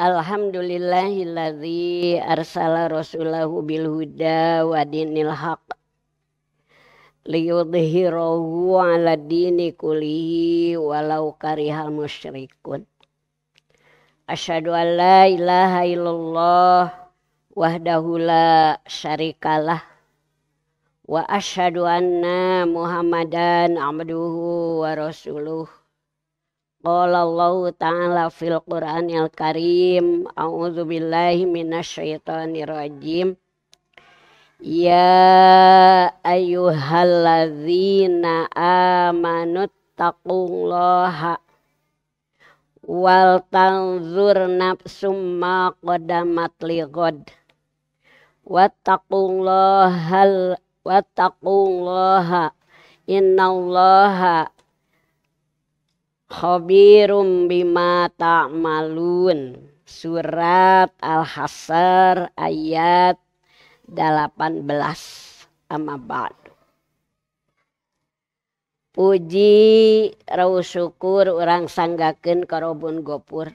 Alhamdulillahilladzi arsala rasulahu bil huda wa dinil haq liyudhhirahu ala dini kullihi walau karihal musyrikun Asyhadu an la ilaha illallah wahdahu la syarikalah wa asyhadu anna muhammadan abduhu wa rasuluh Qala Allah Ta'ala fil Qur'anil Karim A'udzu billahi minasyaitonir rajim Ya ayyuhalladzina amanu taqullaha wal tanzur nafsum ma qadamat lighad wattaqullaha wattaqullaha innallaha hobi rummbi mata malun surat al-hasr ayat 18 ama ba Pujirauuh syukur orangsanggaken korbun gopur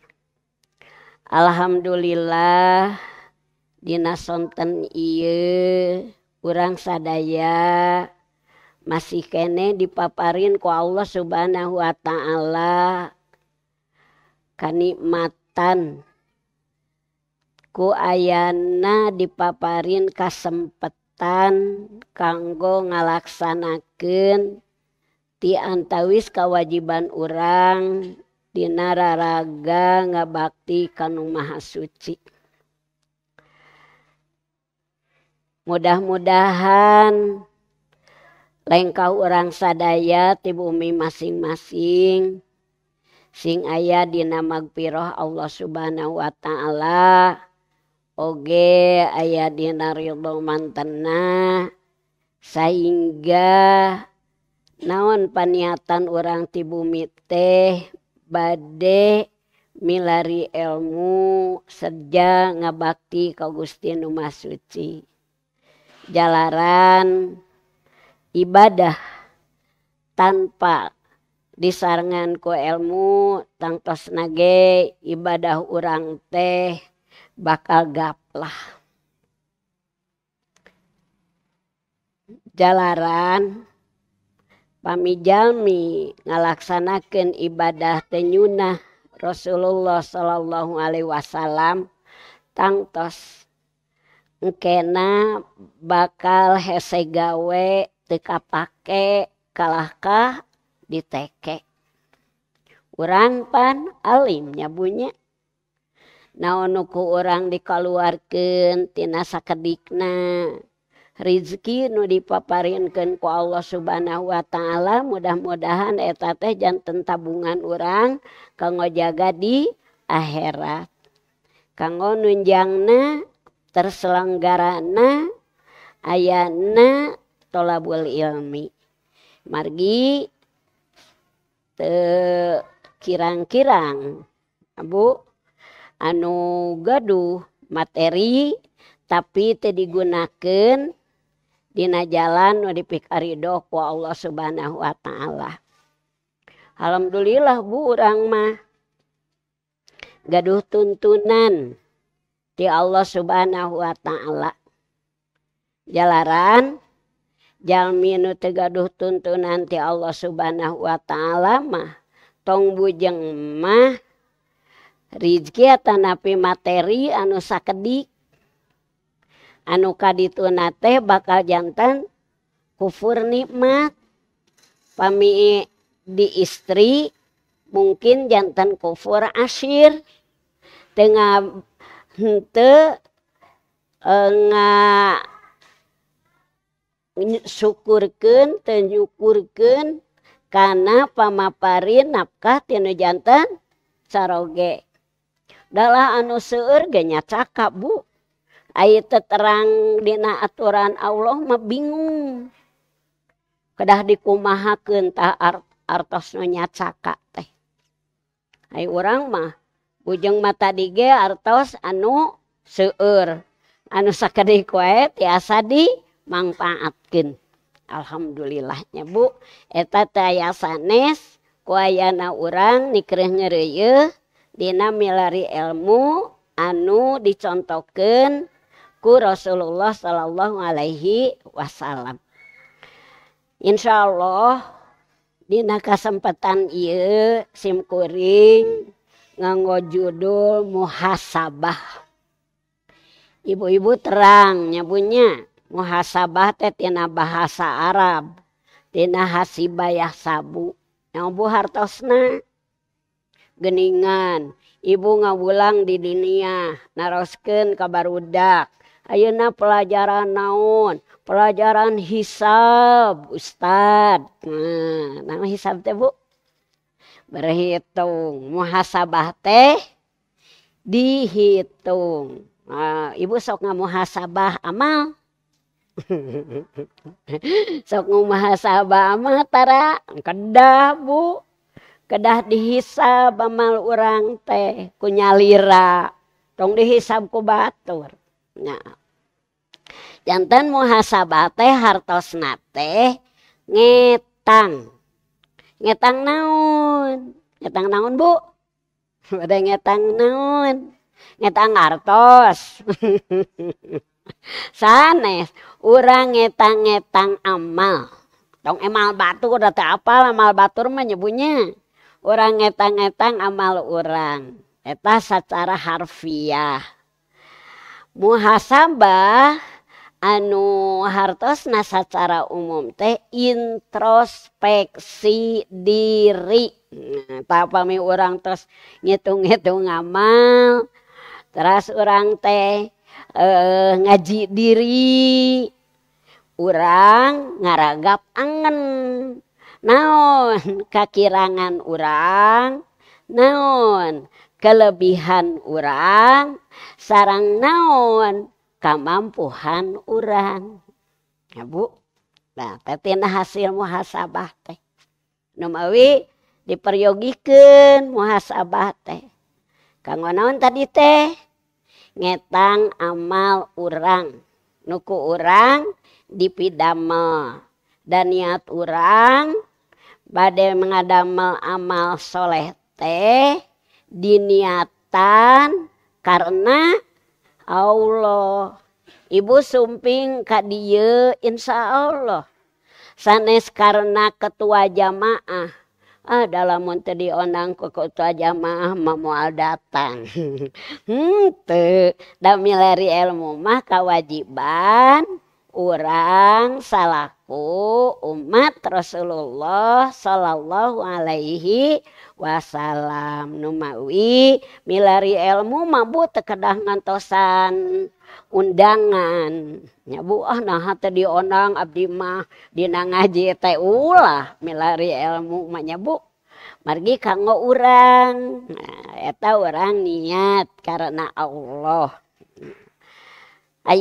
Alhamdulillahdinasonten ye u sadaya, masih kene dipaparinku Allah subhanahuwa ta'ala kenikmatan kuna dipaparin kasempatan kanggo ngalaksanakan antawis kawajiban orangrang dinarraraga nggak baktikan ma suci mudah-mudahan Kh lengkau orang sadaya tibumi masing-masing sing ayahdinana magfiroh Allah Subhanahuwa ta'ala Oge aya Dinarbo Mantena sehingga naon paniatan orang tibu mitih badde milari elmu sejak ngebati kau Gusti Numa Suci jalanan ibadah tanpa disangan ku elmu tangtos nage ibadah urang teh bakal gaplah jalanan pami Jami ngalaksanakan ibadah tenyuna Rasulullah Shallallahu Alaihi Wasallam tantngskena bakal heseegawe ka pakai kalahkah ditekek orangrangpan alimnya punya naonuku orang dikalluarkan tinasa kedikna rizzeki nu dipaparinkenku Allah subhanahu Wa Ta'ala mudah-mudahan etajantan tabungan orang kamu jaga di akhirat kang nunjangna terselelegaraana ayana ilmi Margi kirang-kirang Abu anu gaduh materi tapi te digunakan Dina jalan diho Allah subhanahu Wa ta'ala Alhamdulillah burangmah gaduh tuntunan di Allah subhanahu Wa ta'ala jalanan minu gaduh tuntu nanti Allah subhanahu Wa ta'ala tonggujengmah Rikiatanapi materi anusa Kedik anuka dituna teh bakal jantan kufur nikmat pami di istri mungkin jantan kufur ashirtengah hente eh, ngaan syukurkan tenjukurkan karena pamaapain nafkah Tinu jantan saroge Da anu seueur genya cakak Bu te terangdina aturan Allahmah bingung kedah dikuhaken ta artos menya cakak teh Hai orang mah bujeng mata dige artos anu seueur anu sak di kuet ya sad di manfaat Alhamdulillah nyebu eteta tayasanes kuayaana u nik nyareye dina milari elmu anu dicontokanku Rasulullah Shallallahu Alaihi Wasallam Insya Allah di kasempatan y simkuring nganggo judul muhasabah ibu-ibu terang nyabunya muhasahh tehtina bahasa Arab Ti hasibah sabuharos Geningan ibu ngawulang di dunia narosken kabar udak Ayuna pelajaran naon pelajaran hisab Ustad berhitung muhasahh teh dihitung Ibu sok nga muhasahh amal? he so Mahaabamatara keda Bu kedah dihisab Bamal orang teh punyanya lra dong dihisabku batur nggak jantan muhasabate hartosnate ngeang ngeang naun ngetang naun Bu ada ngeang naun ngeang hartos hehe saneh orang ngeang-ngeang amal dong emmal bau udah tak apa lamamal batur menyebunya orang ngeang-getang amal orangeta secara harfiah muhas anu hartos nasa secara umum teh introspeksi diri papaapa mi orang terus ngitung-ngetung amal terus orang teh eh ngaji diri orangrang ngaragap angin naon kakirangan urang naon kelebihan urang sarang naon kemampuuhan urang ngabu hasil muhasabah tehwi diperyoogken muhasabate kamu naon tadi teh ngeang amal orangrang nuku orang dipidmel dan niat orangrang badai mengadamal amal salelehte diniatan karena Allah Ibu sumping Kak die Insya Allah sanes karena ketua jamaah Ah, dalam mun teu diondang ku kutua jamaah mah moal datang. hmm, teu da mileri ilmu mah kewajiban orang salaku umat Rasulullah sallallahu alaihi wasallam numawi milari ilmu mampu tekedah ngantosan undangan nyabu ah nahata dio ondang Abdimah din ngajitalah milari ilmu menyebu margi ka orang tahu orang niat karena Allah A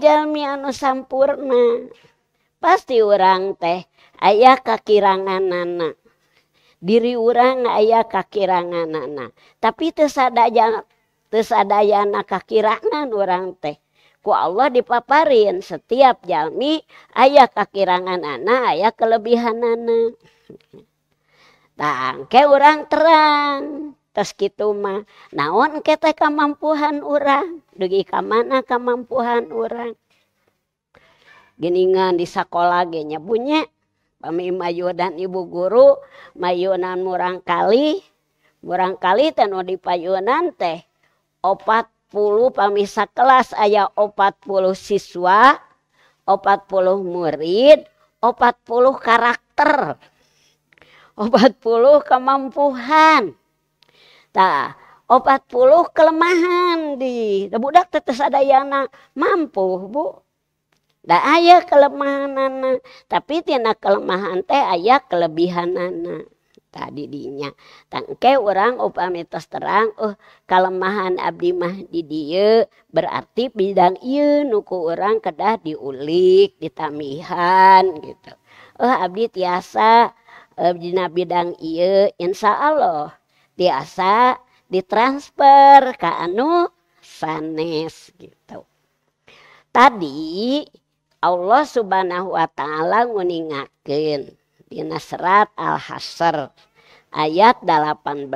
Jami sampurna pasti orang teh ayaah kakirangan anak diri orangrang ayaah kakirangan anak tapitesada jangan adaa anak kekirangan orang teh kok Allah dipaparin setiap jalmi ayaah kakirangan anak ayaah kelebihan anak tangke orang terang keskima naon ke teh kemampuhan orang degi kam mana kemampuhan orang giningan di sekolahnya bunyi pami mayyu dan ibu guru mayunan murangkali kurangkali ten mau dipaunnan teh o 40 pamira kelas aya o 40 siswa 40 murid 40 karakter opul kemampuhan tak o 40 kelemahan didakana mampu Bu nda ayaah kelemahan tapi tidak kelemahan teh ayaah kelebihan anak tadi dinya tangke orang upa mitos terang oh kelemahan abdi mah di dia berarti bidang iya nuku orang kedah diulik ditamihan gitu oh abdi tiasa uh, dina bidang iya insya Allah tiasa ditransfer ke anu sanes gitu tadi Allah subhanahu wa ta'ala nguningakin di Nasrat al-hasr ayat 18.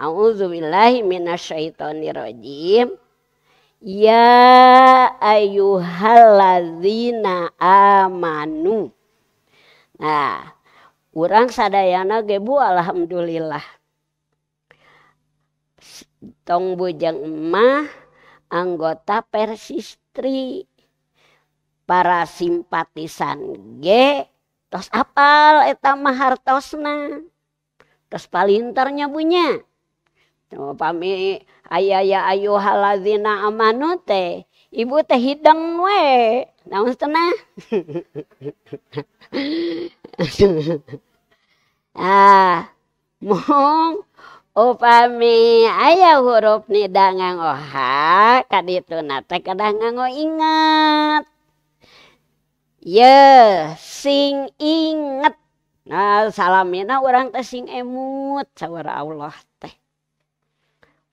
A'udzubillahi minasyaitonirrajim. Ya ayyuhalladzina amanu. Nah, orang sadayana gebu alhamdulillah. Tong bujang emah anggota Persistri para simpatisan ge. tos apal eta mahartosna. Terus palinternya punya. Pami ayah ya ayu haladzina amanu teh. Ibu teh hidang we. Namun setengah. ah, mong upami oh, ayah huruf nida ngangoha kaditu nate kadang nganggo ingat. Ye, sing inget tinggal salamina orang teh sing emmut sawur Allah teh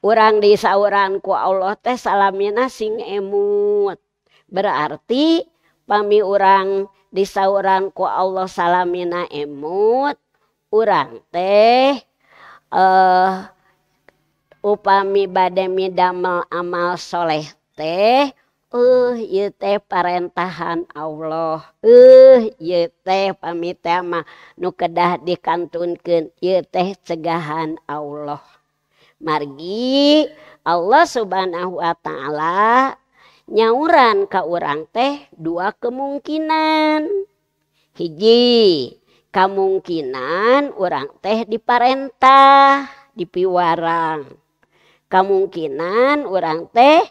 orangrang disauran ku Allah teh salamina sing emmut berarti pami orangrang disuran ku Allah salamina emut uran teh eh upami bade mi damel amalsholeh teh, eh parahan Allah eh pamit nukedah dikantun ke teh cegahan Allah margi Allah Subhanahu Wa ta'ala nyauran ke orang teh dua kemungkinan hiji kemungkinan orang teh di Partah di piwaang kemungkinan orang teh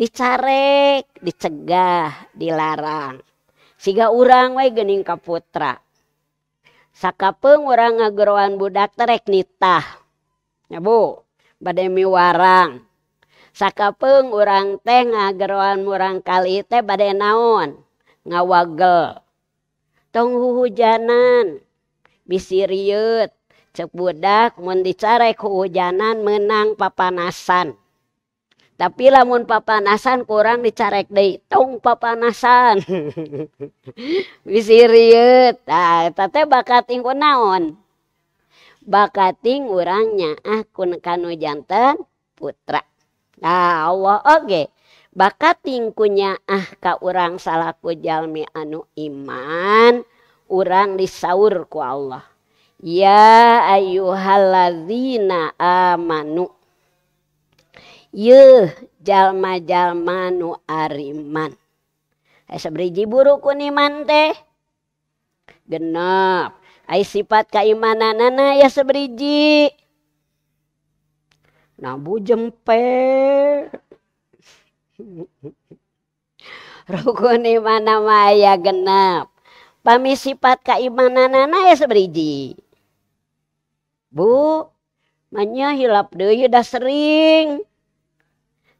dicak dicegah dilarang Siga urang wa gening Kaputra Sakapung orangrang ngagroan budak terek nitahnyabu badde mi warang Sakapungng orangrang teh ngageran murang kali teh badai naon ngawagel tengu hujanan Bisiut cebudak medicari kehujanan menang papanasan. tapi lamun papanasan kurang dicak dari tong papanasan wisi bakat naon bakat kurangnya akunkanu jantan putratawa oke bakatingkunya ah kau orang salahku Jami anu iman orang disaurku Allah iya Ayu haladzina amanuuk yjallmajalmanu ariman niap ai si kaimana na na na ya seji nabu jepemaya genap pa sipat kaimana na na ya seji Bu manynya hiapy da sering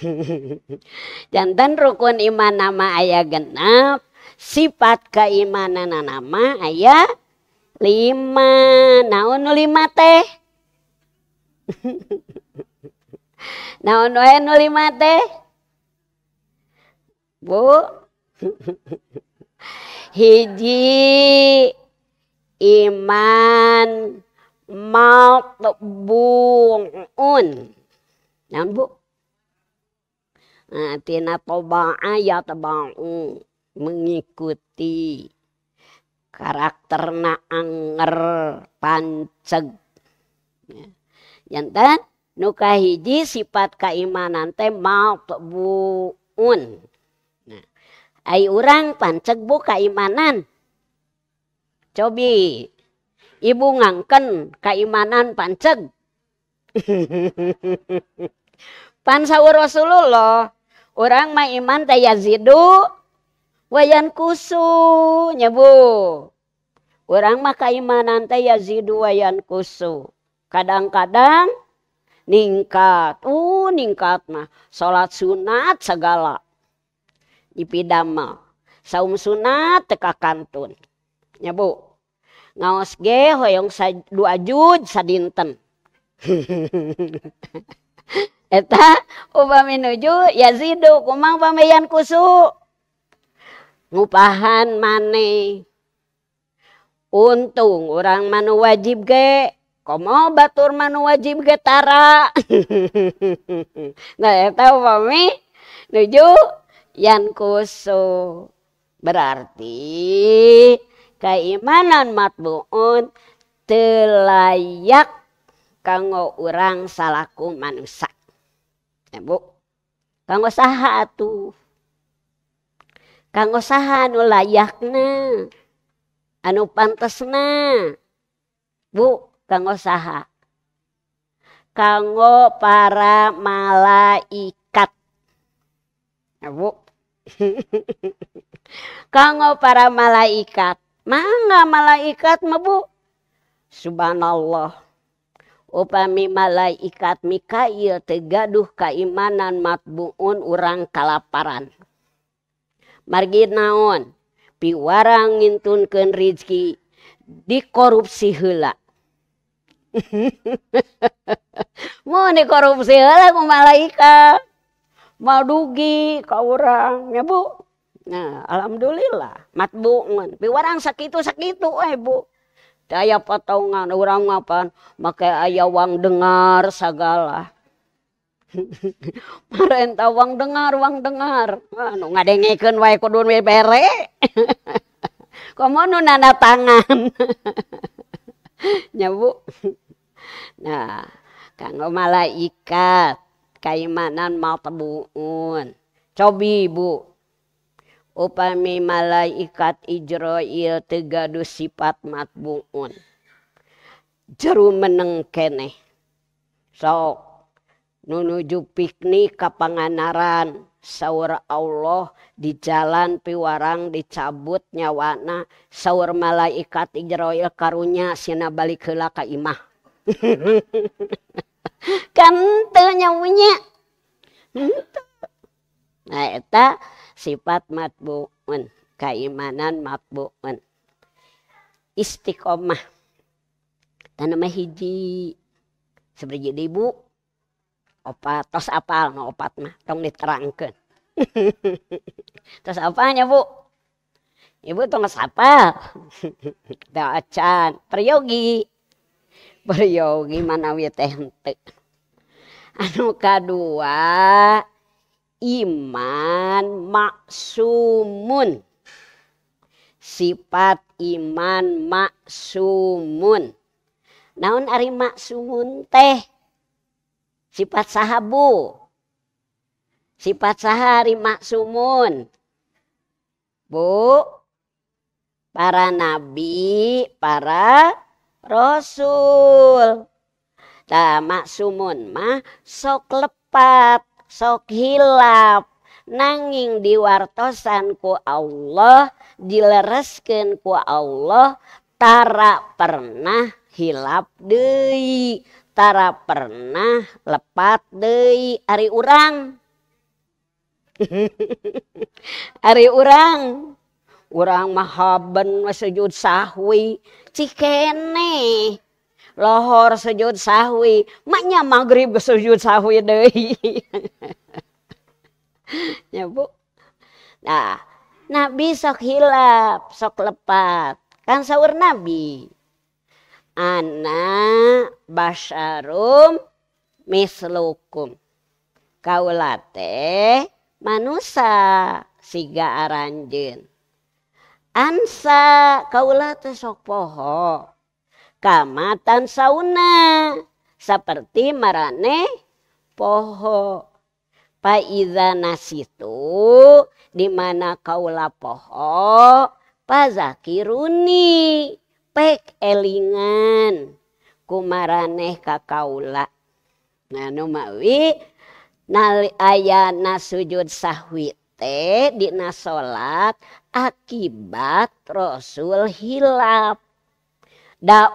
jantan rukun iman nama ayah genap sifat keimanan nama ayah lima naon lima teh naon nu lima teh bu hiji iman malbung'un naon bu Nah, tina toba'a ya taba'u. Mengikuti. karakter na anger panceg. Ya. Yantan nuka hiji sifat keimanan teh maqbuun. Nah, ai orang panceg bu keimanan. Cobi ibu ngangken keimanan panceg. Pan sahur Rasulullah may iman tay yazzihu wayan kusu nyebu orang maka iman nanti yazzidu wayan kusu kadang-kadang ningkat tuh ingkat nah salat sunat segalanyipidama saum sunat teka kantun nyabu ngaos gehoyong dua ju sad dinten hehe Eta upami nuju yazidu kumang pameyan kusu. Ngupahan mane. Untung orang manu wajib ge. Komo batur manu wajib ge tara. nah eta upami nuju yan kusu. Berarti keimanan matbuun telayak kanggo orang salaku manusia. Eh, bu kanggo saha atuh kanggo saha anu layakna anu pantesna bu kanggo saha kanggo para malaikat ya, bu kanggo para malaikat mana malaikat mah bu subhanallah malaikat mikail tegaduh keimanan mat buun urang kalaparan margin naon piwaang ngintun ke Riki dikorupsi hela mau dikorupsi malaikat mau dugi kau orang ya Bu nah Alhamdulillah mat piwarang sakititu seg itu eh Bu di daya poonggan orang mapan maka ayaah uang dengar segalatah uang dengar ruang dengar ngaken warena tangan nyabu malaikat kaimanan mau tebunun coba bu Opami malaikat Ijroil Tedu sifat matbungun jeru menengkeneh sok nu nujupikkni kapanganaran sauur Allah di jalan piwaraang dicabut nyawana sauur malaikat Iijroil karunnya Sinabalik kelaka imah kan telah nyawunyata sifat ma kaimananmak Istiq omahjibua tos a apa opatmah tong diterangkan apanyabuyogigi mana wuka dua iman maksumun. Sifat iman maksumun. Naun ari maksumun teh? Sifat sahabu. Sifat sahari maksumun. Bu, para nabi, para rasul. Nah, maksumun mah sok lepat sohilap nanging di wartosanku Allah dilereesken ku Allahtara pernahhilap deitara pernah lepat dei Ari urang Ari urang urang mahabban me sujud sawwi cikenne lohor sujud sahwi maknya maghrib sujud sahwi deh. ya bu nah nabi sok hilap sok lepat kan sahur nabi Anak basyarum mislukum kaulate manusia siga aranjin. ansa kaulate sok poho kamatan sauna seperti marane poho paiza nasitu di mana kaula poho pazakiruni pek elingan Kumarane kakaula nah numawi nali ayana sujud sahwi teh di nasolat akibat rasul hilap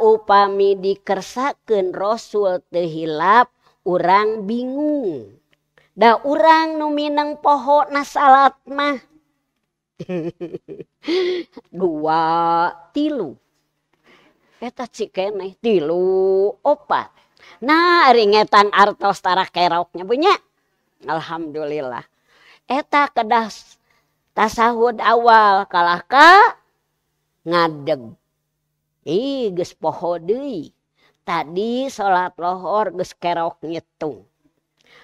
upami dikersaakan Raul dihilap orang bingung da orang numminang pohok na salat mah dua tilueta ci tilu Opa nah ringetan artostara keoknya banyak Alhamdulillah eta kedas tasaud awal kalahkah ngadeg gespoho Dewi tadi salat loho gekerok nyetung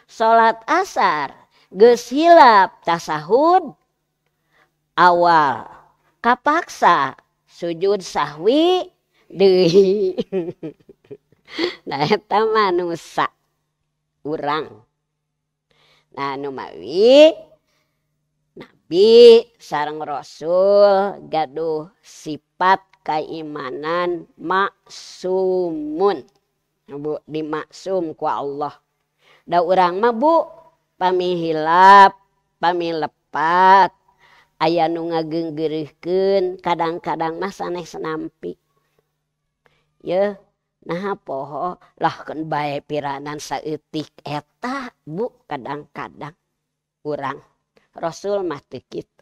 salat asar gehilap tasaud awal kapaksa sujud sawwi De nuak kurangrang nah Numawi Nabi sarang Rasul gaduh sifat imanan makun Bu dimaksumku Allahnda orang mabuk pamihilap pami lepat ayaahunga gegirken kadang-kadang masaeh senampping ya nah poholah kembapira dan sautik eta Bu kadang-kadang kurang Rasul masih kita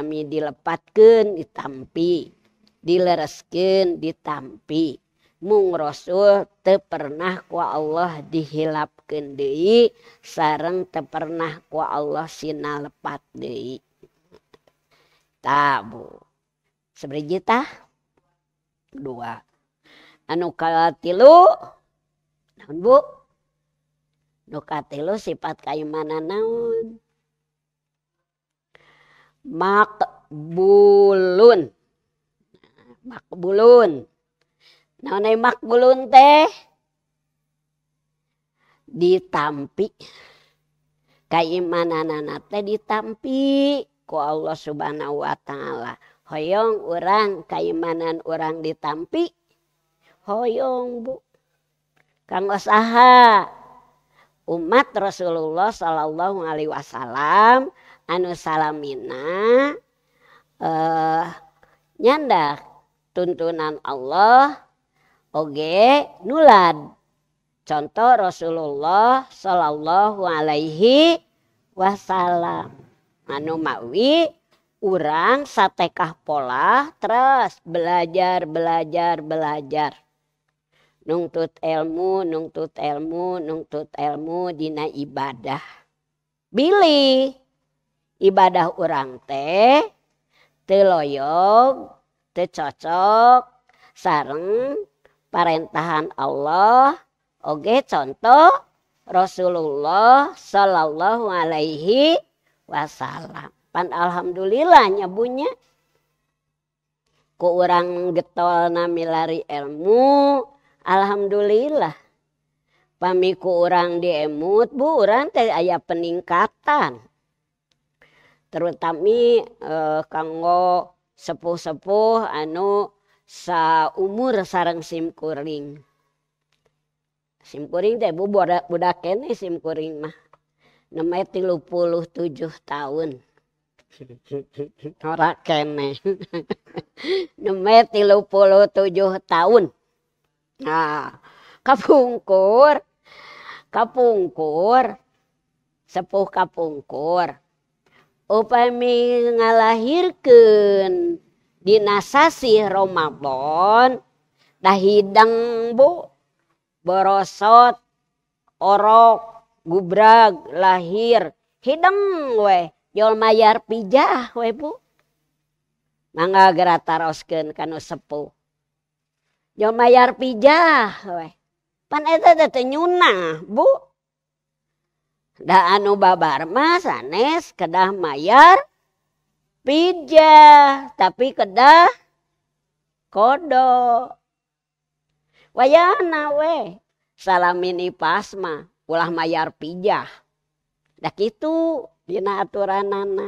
dilepatatkan diampmpi dilereeskin ditampi mung rasul te pernahnahku Allah dihilapkan De sarang te pernahnahku Allah sina lepat di tabutah dua anlu nukati lu sifat kaimana naun Makbulunbulun makbulun teh ditamp kaimanan nanate ditampi kok Allah subhanahuwa ta'ala Hoong orang kaimanan orang ditampi Hoong bu Ka umat Rasulullah Shallallahu Alaihi Wasallam, anu salamina uh, eh, nyanda tuntunan Allah oge nulad contoh Rasulullah Shallallahu Alaihi Wasallam anu mawi urang satekah pola terus belajar belajar belajar nungtut ilmu nungtut ilmu nungtut ilmu dina ibadah Billy ibadah orang teh teloyog tecocok sareng perintahan Allah oge contoh Rasulullah Shallallahu Alaihi Wasallam pan Alhamdulillah nyebunya ku orang getol namilari ilmu Alhamdulillah pamiku orang diemut bu orang teh ayah peningkatan terutami eh, kanggo sepuh-sepuh anu sa umur sarang simkuring simkuring teh bu budak budak kene simkuring mah namanya tilu puluh tujuh tahun ora kene namanya tilu puluh tujuh tahun nah kapungkur kapungkur sepuh kapungkur upa ngalahirkan dinasasi Romabon dahidang bu borosot orok gubrag lahir hitm weh yolol mayyar pijah we naga geratarosken kan sepuh mayyar pijah we pannyuna bu Da An ba barma sanes kedah mayar pija tapi kedah kodo waywe salamini pasma ulang mayyar pijah dah itudinaaturan nana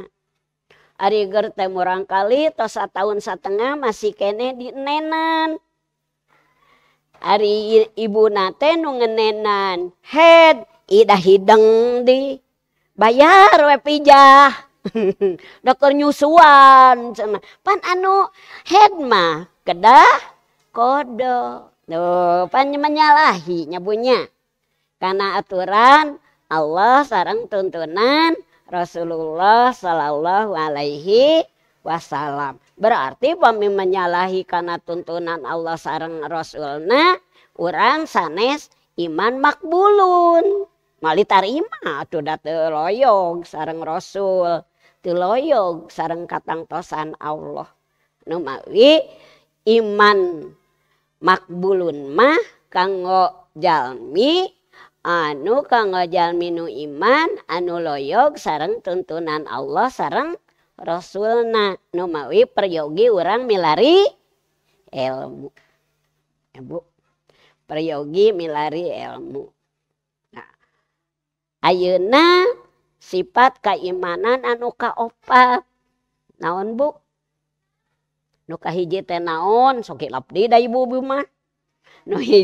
Ari gerte murangkali tosa tahun satengah masih kene di nean Ari Ibu Naten ngenenan head Ida hideng di bayar we pijah. Dokter nyusuan pan anu head mah kedah kodo. Tuh, pan menyalahi nyabunya. Karena aturan Allah sarang tuntunan Rasulullah Sallallahu Alaihi Wasallam. Berarti pami menyalahi karena tuntunan Allah sarang Rasulna, orang sanes iman makbulun. tariima loyo sareng rasul tuh loyoog sareng katangtosan Allah nomawi imanmakbulun mah kanggo Jami anu kang ngojal minu iman anu loyog sareng tuntunan Allah sarang Raul na Numawi peryogi orang milari elmubu eh, peryogi milari elmu Y auna sifat kaimanan anuka a naon luka hij naon sokiidabumahi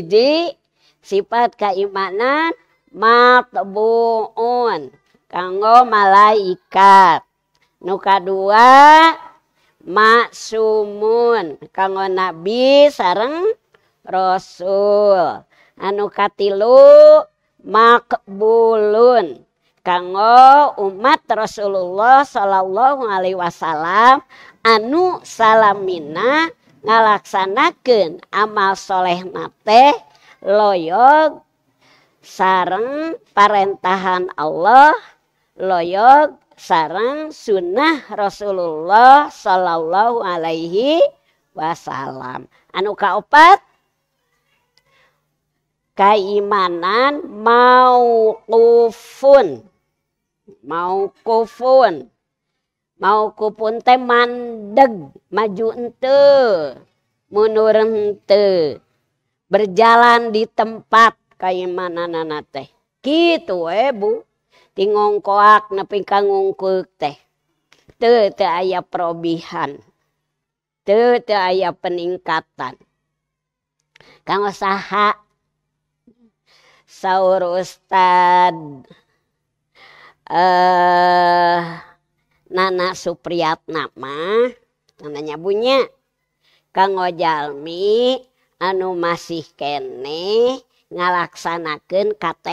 sifat kaimananmak boon kanggo malaikat nuka 2 maksumun kanggo nabi sareng rasul anuka tilu dimakbulun kanggo umat Rasulullah Shallallahu Alaihi Wasallam anu salammina ngalaksanken amalsholeh mate loyo sare perahan Allah loy sarang sunnah Rasulullah Shallallahu Alaihi Wasallam anu kaupat keimanan mau mau mau teh mandeg, maju ente, mundur ente. Berjalan di tempat keimanan anak teh. Gitu eh bu. Tingong koak nepi kangungkuk teh. te te aya perobihan te te aya peningkatan. Kang usaha Tau Ustad eh Nana supriat nama tannya punya kan ngojalmi anu kene ngalaksanken Km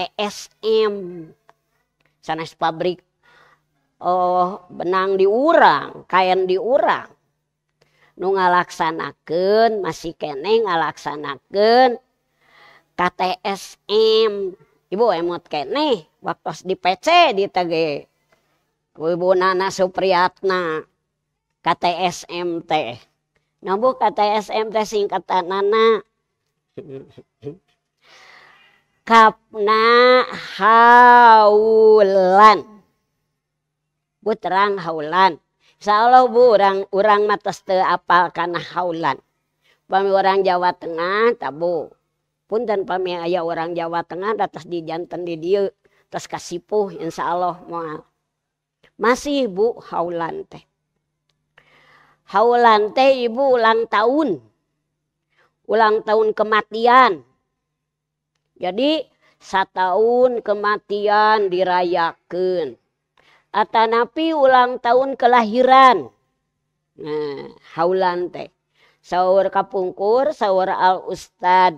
san pabrik Oh benang diurang Kaen diurang nu ngalaksanken masih keneng alaksanken KTSM ibu emot nih, waktu di PC di tege ibu Nana Supriyatna KTSM teh nabu KTSM teh singkatan Nana kapna haulan bu terang haulan Insyaallah bu orang orang mata apal karena haulan Bami orang Jawa Tengah tabu punten pami ayah orang Jawa Tengah atas di jantan di dia atas kasipuh insya Allah mau masih ibu haulan teh haulan teh ibu ulang tahun ulang tahun kematian jadi setahun kematian dirayakan atau napi ulang tahun kelahiran nah haulan teh sahur kapungkur sahur al ustad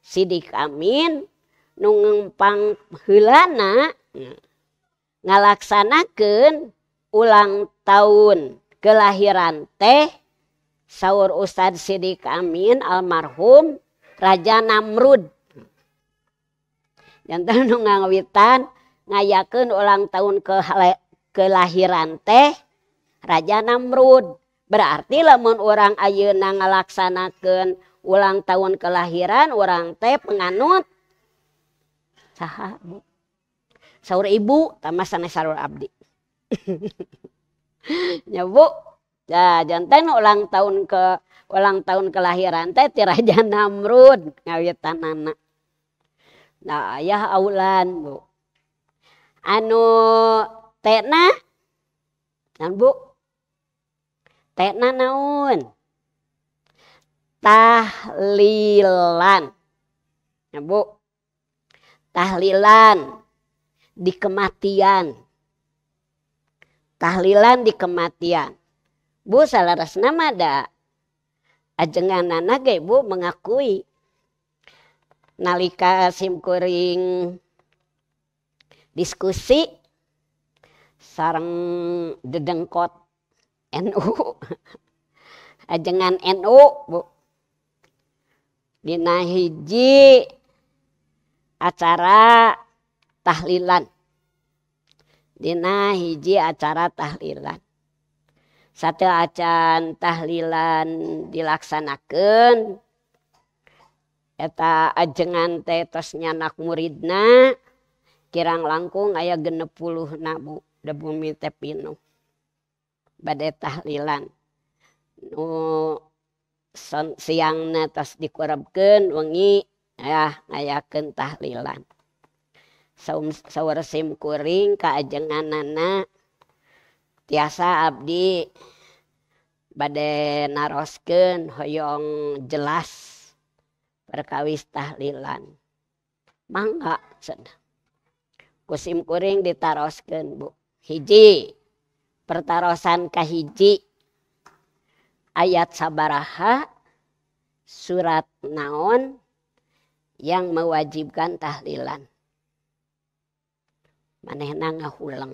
Sidik Amin npangana ngalaksanakan ulang tahun kelahiran teh Saur Ustad Sidik Amin almarhum Raja Namrud yangan ngayken ulang tahun kelahiran teh Raja Namrud berarti le orang ayeang ngalaksanakan, ulang tahun kelahiran u tape penganut sau ibuul Abdi ulang tahun ke ulang tahun kelahiranjan Namrlan anunana naun tahlilan. Ya, Bu. Tahlilan di kematian. Tahlilan di kematian. Bu Salah ras nama ada ajengan anak bu mengakui nalika simkuring diskusi sarang dedengkot NU ajengan NU bu i acara talilan Dina hiji acara talilan sate acan talilan dilaksanakan eta ajengan tetosnyanakmudna kirang langkung ayaa geneppuluh nabu debumi te pinu badaitahlilan siang natos dikurrapken wengi aya aya kentah lilanwersim kuring keajengan tiasa Abdi baden narosken Hoong jelas perkawistah lilan manggga kusim kuring diarosken Bu hiji pertarankah hiji ayat sabarha surat naon yang mewajibkantahlilan man ulang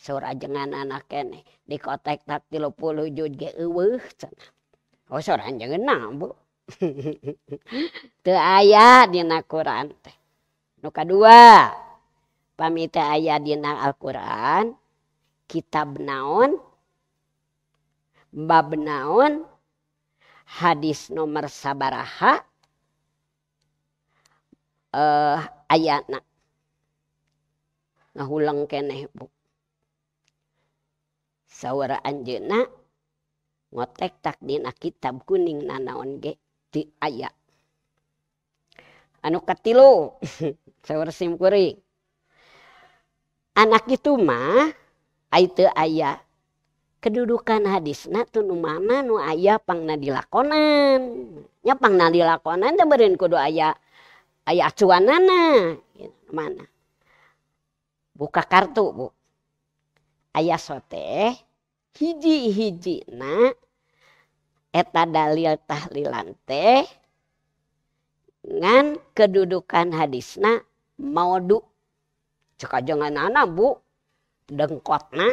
surajengan anaknya di kotek tapi oh, ayaka pamit ayat di Alquran kitab naon Mba benaon hadis nomor saabaha eh, aya anaklang ke sawaan ngotektakdina kitab kuning na naon ti aya anlo anak itu mah itu aya kedudukan hadis na tuh mana Nu ayaahpang Nadi lakonan nyapang Nali lakonan aja berin kudu aya aya acuanna mana buka kartu Bu ayaah sote hijihiji eteta daliltahlan dengan kedudukan hadis na mauduk Coka jangan Bu dengkot na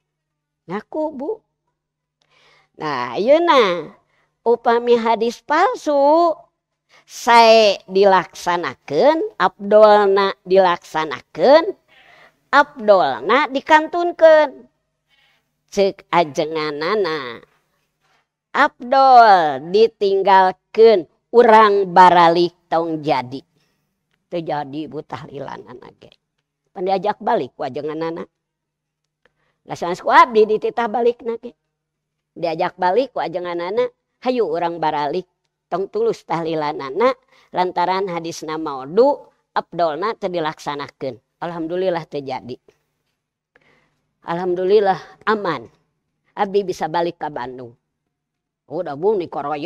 aku Bu nah Yuna upami hadis palsu saya dilaksanakan Abdul Na dilaksanakan Abdul nah diantunkan cek ajengan nana Abdul ditinggalkan urang baralik tong jadi terjadi butah rilangan pen diajak balik wajengan nana balik diajak balik kok ajangan Hayu orang baralik tong tulus tali anak lantaran hadis namahu Abdulna dilaksanakan Alhamdulillah terjadi Alhamdulillah aman Abi bisa balik ka Bandu udahokle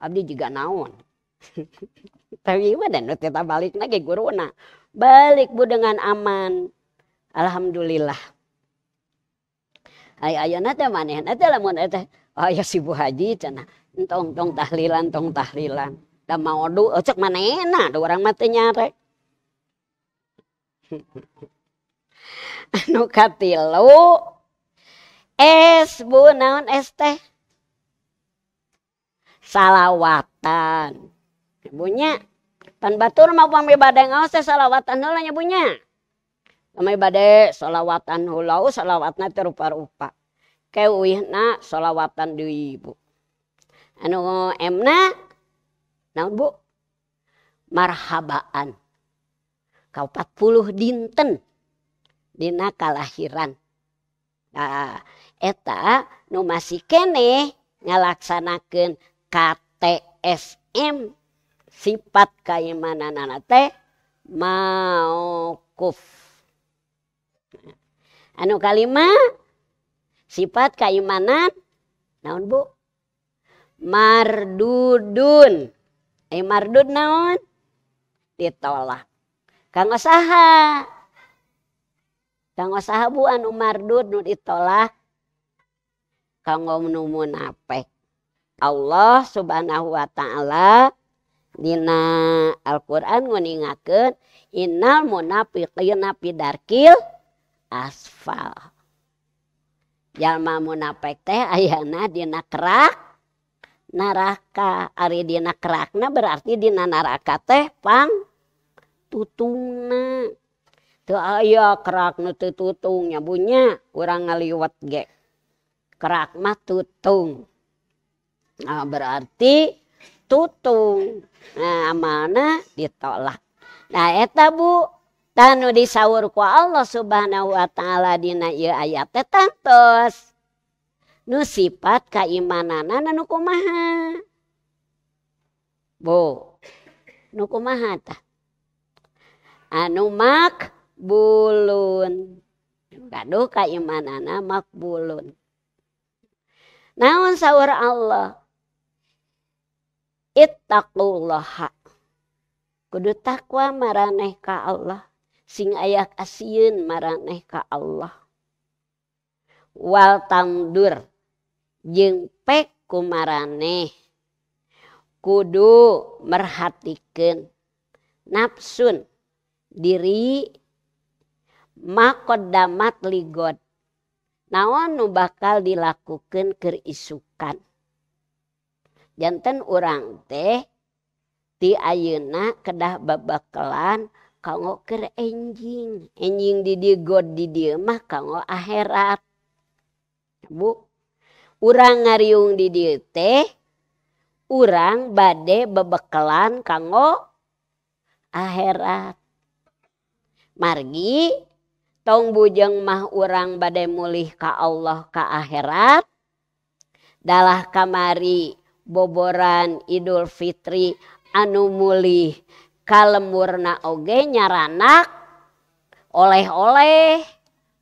Abdi juga naon balik balikmu dengan aman Alhamdulillah. Ay ayana teh maneh teh lamun teh aya si Bu Haji cina tong tong tahlilan tong tahlilan. dah mau du cek mana da urang orang mati nyare. anu katilu es bu naon es teh salawatan. Bunya pan batur mau pami badeng aos teh salawatan nolanya punya. bunya. bad sholawatan hulau sholawat na ter rua-rupa kewisholawatan du ibu marhabaan kau 40 dinten din kalahiran eta numaasi kenenyalaksankenktm sifat kayak mana nana teh maufu eh kalimat sifat kayimanan naun bu mardudun eh, mardu naon dito kamu usaha kamuaha anardu dito kamupe Allah subhanahuwa ta'ala nina Alquran ngoningken innal munafik napi darkil asfaljallmamunnaPTte ayaanadina kerak naraka Aridina krana berarti Di naraka tehpangm tutung tuh ayo keraknut tutungnya Bunya kurangngeliwat gek kerakmat tutung berarti tutung mana ditolak naeta Bu tinggal tanu dis sawurku Allah subhanahu Wa ta'ala di ayas nu sifat kaimana anumakunimana naon sawur Allah itha kudutahwa marehka Allah sing ayat asun mareh ke Allah Walangdur jengpek kumarane Kudu merhatikan nafsun diri mako damatligot naon nu bakal dilakukan kerisukanjantan orang teh ti Ayuna kedah Babaklan punya kamu keenjing enjing didi god didimah kago akhirat Bu urang ngaryung didte urang bade bebekellan Kago akhirat margi tong bujeng mah urang badai mulih ka Allah Ka akhirat dalah kamari boboran Idul Fitri anu mulih kalemburna oge nyaranak oleh-oleh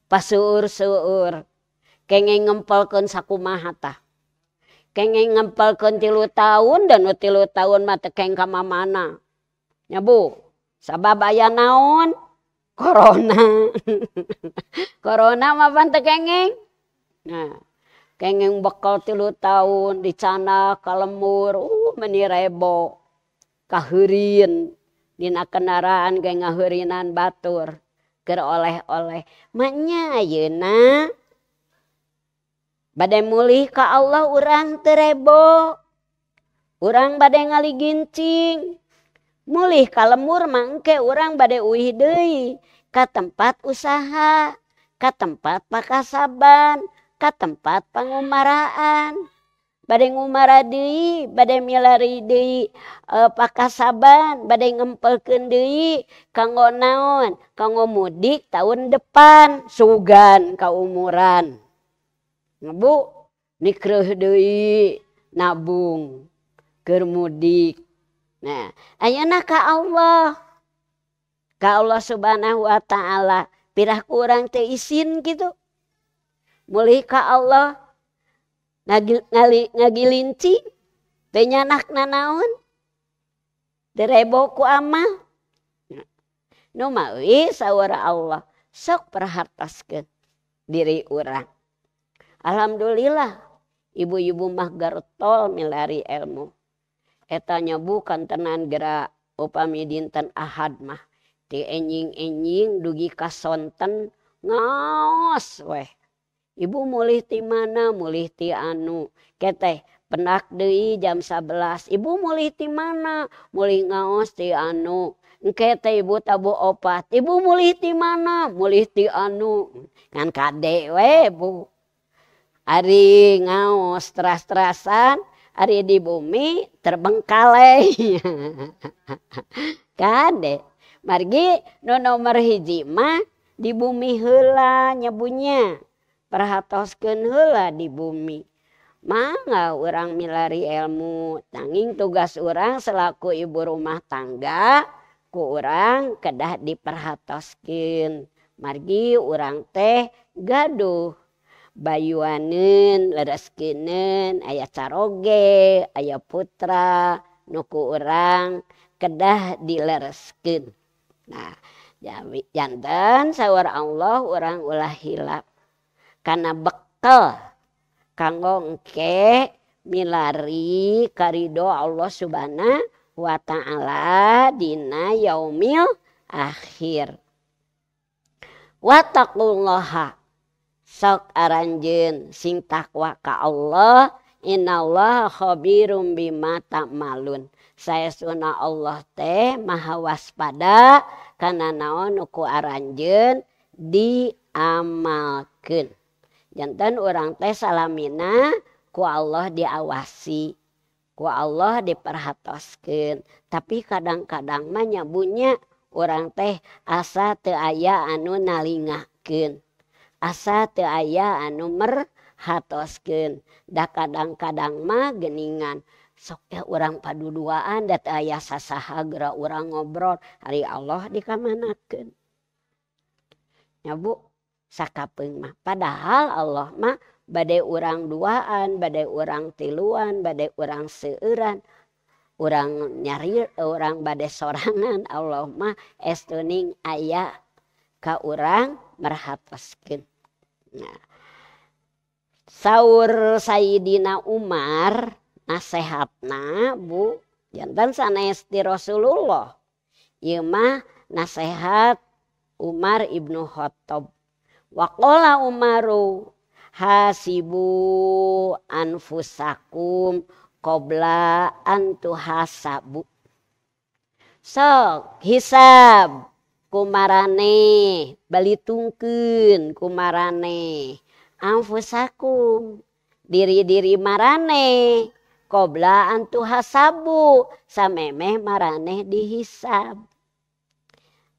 pasuur-suur kenge ngempelkeun sakumaha tah kengeng ngempelkeun tilu tahun dan tilu tahun mata teu keng ka mamana nya Bu sabab aya naon corona corona mah pan kengeng nah kengeng bekal tilu tahun di cana kalemur uh meni kahurin punya kenaraan ga ngahurinan batur keroleh-oleh Maknya yuna badai mulih ka Allah urang terebo urang badai ngali ginncing mulih kal lemur mangke urang badai uhihidei Ka tempat usaha ka tempat pak saaban ka tempat pengumaraan. ngumara di badai milide eh, pakaban badai ngempel kendiri Ka ngon naon kau ngomudik tahun depan sugan engka umuran ngebu nabungkermudik nah Ay nakah Allah kalau Allah Subhanahu Wa Ta'ala pirah kurang tein gitu mulaikah Allah ngagilinci penyanakna naunboku ama Allah sok per basket diri orangrang Alhamdulillah ibu-ibumah Gertol milari ilmu et nyobu bukan tenan gerak upami dinten Ahad mah enjing enjing dugi kassonten ngos weh Ibu mulih ti mana mulih ti anu keteh penak dei jam 11 ibu mulih ti mana mulih ngaos ti anu Keteh ibu tabu opat ibu mulih ti mana mulih ti anu kan kade we bu ari ngaos teras-terasan ari di bumi terbengkalai kade margi no nomor hiji mah di bumi hela nyebunya di perhatosken hula di bumi Maga orang milari ilmu tanging tugas orang selaku ibu rumah tangga ku orang kedah diperhatoskin margi orang teh gaduh bayuanin lerekinen ayat carooge Ayo putra nuku orang kedah di lerekin nah Jawik jantan sawur Allah orang ulah hiap bekal kanggo ngkek milari karido Allah Subhana Wa Ta'aladina yaumil akhir watakulha sok aranjen singta waka Allah inallah hobi Rumbi mata malun saya sunnah Allah teh mawaspada karena naonku aranjen dimalkan jantan orang teh alamina ku Allah diawasi ku Allah diperhatosken tapi kadang-kadang manya punya orang teh asa aya anu nalingakken asaaya an numr hatoskendah kadang-kadang ma geningan sok ya orang paddu dua and aya sa sahahagra orang ngobrol hari Allah dikamanaken nyabu mah padahal Allah mah badai orang duaan badai orang tiluan badai orang seuran orang nyari orang badai sorangan Allahmah esuning ayaah kau orang berhapaskin sauur Sayyidina Umar nasehat nabu yang dan sanasti Rasulullah Imah nasehat Umar Ibnu Khattapun Kali Wala umaarru hasibu anfusakum kobla tuhaabuk. Sok hisab kumarane bali tungkun kumarane Amfusakum, diri-diri marane, kobla tuhaabuk sameme marane dihisab.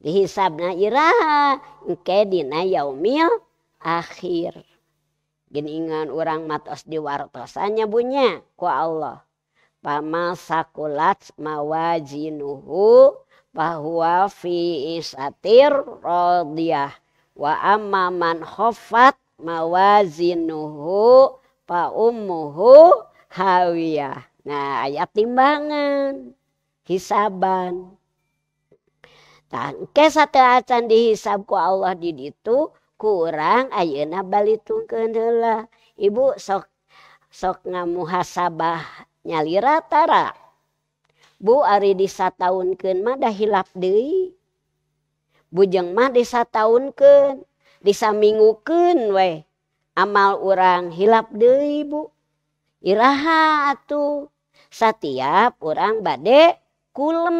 tinggal dihisab na Iha ekedinayaumil akhir giningan orangrang mataos di wartasannya bunya ku Allah pa masakulat mawajinhu bahwa fitir rodiyaah wamanfat mawazihuhu hawiah nah ayat timbangan hisaban ke satucan dihisabku Allah did itu kurang aye na ba itu kela ibu so sok ngamuhasah nyali ratara Bu ari disa taken mahilap dewi bujeng mah desa ta keamingguken weh amal orang hilap debu Irahhat setiapap orang badek kulem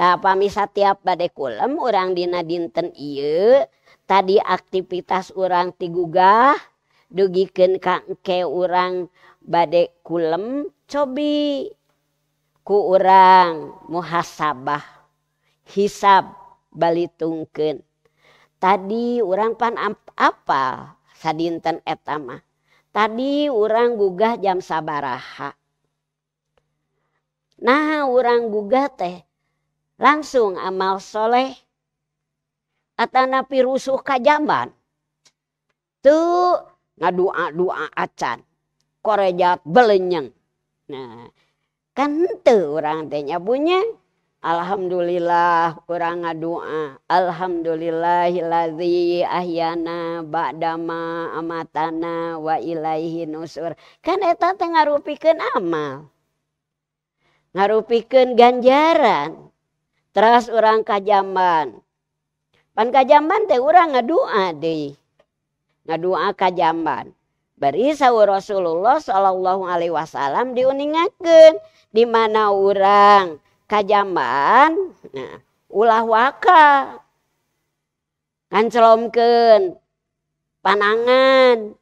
apa mis tiap badek kulem orang Dina dinten ye tadi aktivitas orang tigugah dugiken Kake orang badek kulem Co ku orang muhasabah hisab bai tungken tadi orang pan apa sad dinten etama tadi orang gugah jam saabaha nah orang gugah teh amalsholeh na rusuh kaj zaman tuh ngaduadua a ko belenyengtu orangnya bu Alhamdulillah kurang ngadua alhamdulillama waaihisur ngarupikan amal ngarupike ganjaran orang kaj zamanman panka zaman teh oranga dea ka zaman berisau Rasulullah Shallallahu Alaihi Wasallam diuninggen di mana orang kajajaman ulah waka kanken panangan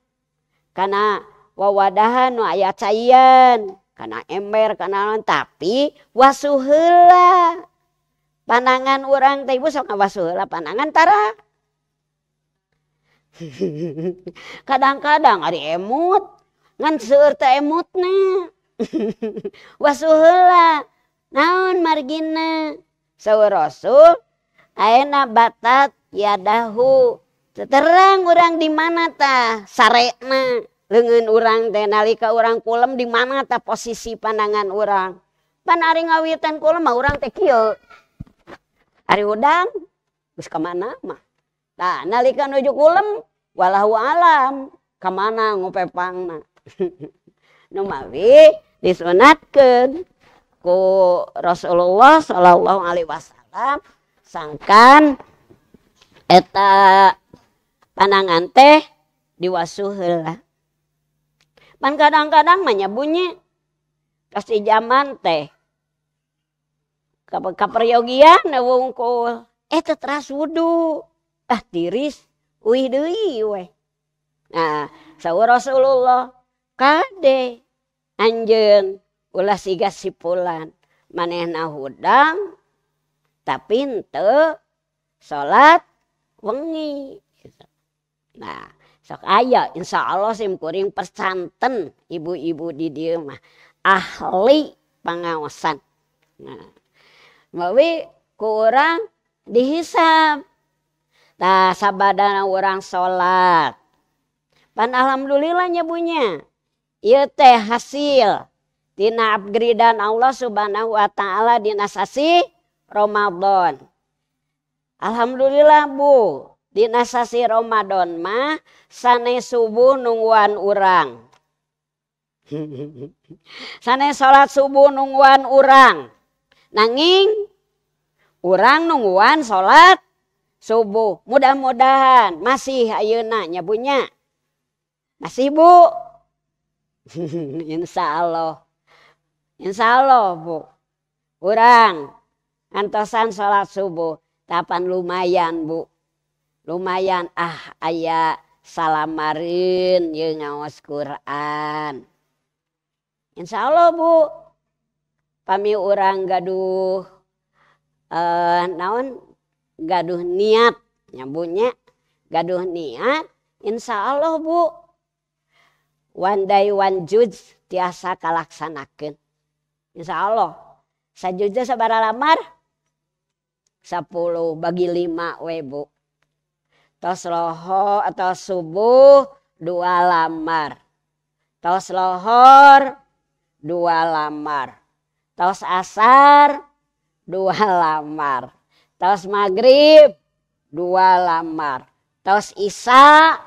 karena wawadahan ayat cyan karena emember kenalan tapi wasuhlah pc panangan orang tehok panangan kadang-kadang hari emmut ngansurmut was naon marginulak bata ya seterang orang di mana ta sare le orang nalika orang kulem di mana ta posisi panangan orang paning awitan kum orang tekil udang kemanamahjukm walau alam kemana ngope panwi disunaatkan Rasulullah Shallallahu Alaihi Wasallam sangkan eta panangan teh diwauhlah Bang kadang-kadang hanya bunyi kasih zaman teh kap-kap yogian wongkul eh te teras wudhu ah diris saw Rasulullah ka anj u sigas si puat maneh nadang tak pinte salat wengi nah so ayah insya Allah semkuring pesanten ibu-ibu di diamah ahli pengawasan nah tinggal mauwi kurang dihisab sababa orang salat pan Alhamdulillah nyebunya teh hasiltina abdan Allah Subhanahu Wa ta'ala dinasasi Romadlonn Alhamdulillah Bu dinasasi Romadhon ma sane subuh nungwan urang sane salat subuh nungwan urang punya nanging urangungwan salat subuh mudah-mudahan masih auna nyebunya masih Insya Allah Insya Allah kurangrang san salat subuh tapan lumayan Bu lumayan ah ayaah salamarin ngawas Quran Insya Allah Bu? kami urang gaduh eh, naon gaduh niat nyambunya gaduh niat Insya Allah Bu wa one tiasa kallakanaken Insya Allah saya jujabaralamar 10 bagilima webuk tosloho atau subuh dua lamar to lohor dua lamar Tos asar, dua lamar. Tos maghrib, dua lamar. Tos isa,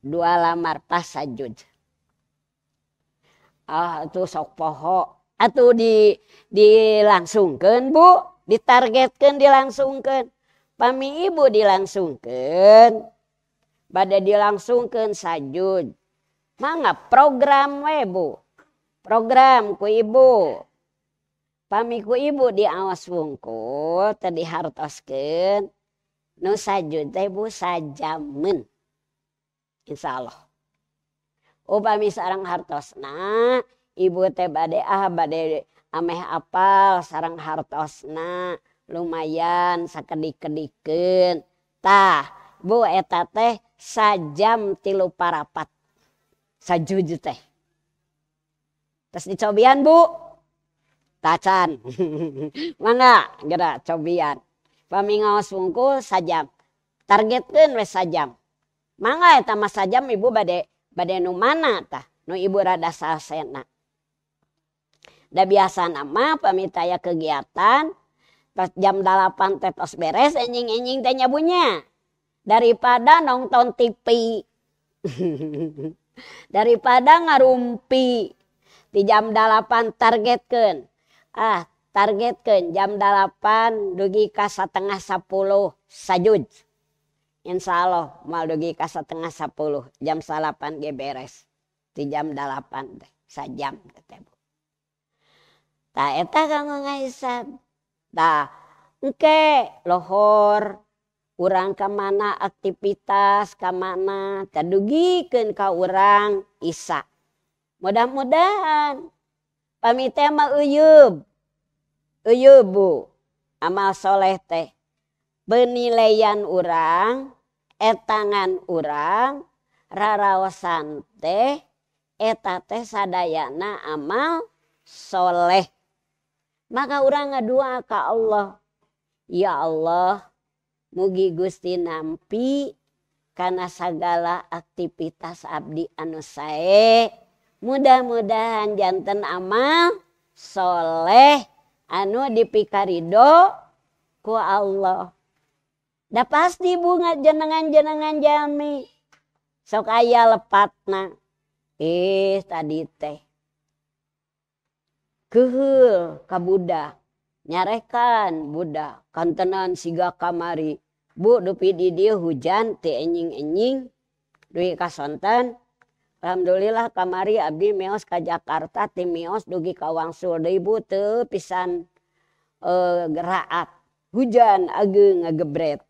dua lamar pas sajud. Ah, itu sok poho. Atau di dilangsungkan bu, ditargetkan dilangsungkan. Pami ibu dilangsungkan, pada dilangsungkan sajud. Mangap program we bu, program ku ibu. punyamgu-ibu diawas wongkut tadi hartosken sajud saja Insya Allah sarang hartos nah ibu teh ah, ameh apa sarang hartos nah lumayan sakkenkentaheta teh sajam tilu parapat saju teh terus dicoan Bu kacan mana gerakul saja target man saja ibu bad bad manabu rada udah biasa nama peminita kegiatan jam pan tetos beres anjing-ingnyabunya daripada nonton TVe daripada ngarumpi di jampan targetken Ah, target ke jam 8 dugi kasa Ten 10 sajud Insya Allah maugi Ka Ten 10 jam salapan GBes di jam 8 de lohor kurang ke mana aktivitas ke managiken kau orang Isa mudah-mudahan kami tema Uyub Bu amalsholeh teh benilaian urang et tangan urang rarasan teh eta teh sadana amalsholeh maka orangnya kedua Ka Allah ya Allah mugi Gusti nampi karena segala aktivitas Abdi anuai mudah-mudahanjantan amalsholeh anu di pikaridoku Allahnda pasti bunga jenengan-jenengan jami soka lepatna eh tadi teh kekabuda nyarehkan Buddha kantenan siga kamari Bu dupi didih hujan T enjing enjing duwi kassonten Alhamdulillah kamari Abi Meos ka Jakarta timos dugi kawang Su butuh pisan eh, geraat hujan ageng ngegebret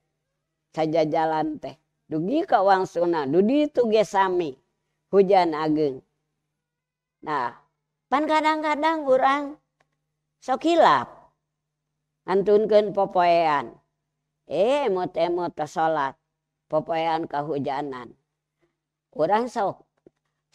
saja jalan teh dugi kawang Sunnah dudi tugesami hujan ageng nah kan kadang-kadang kurang sokilap antun ke poppoyan eht poppoyan kehujanan kurang sauku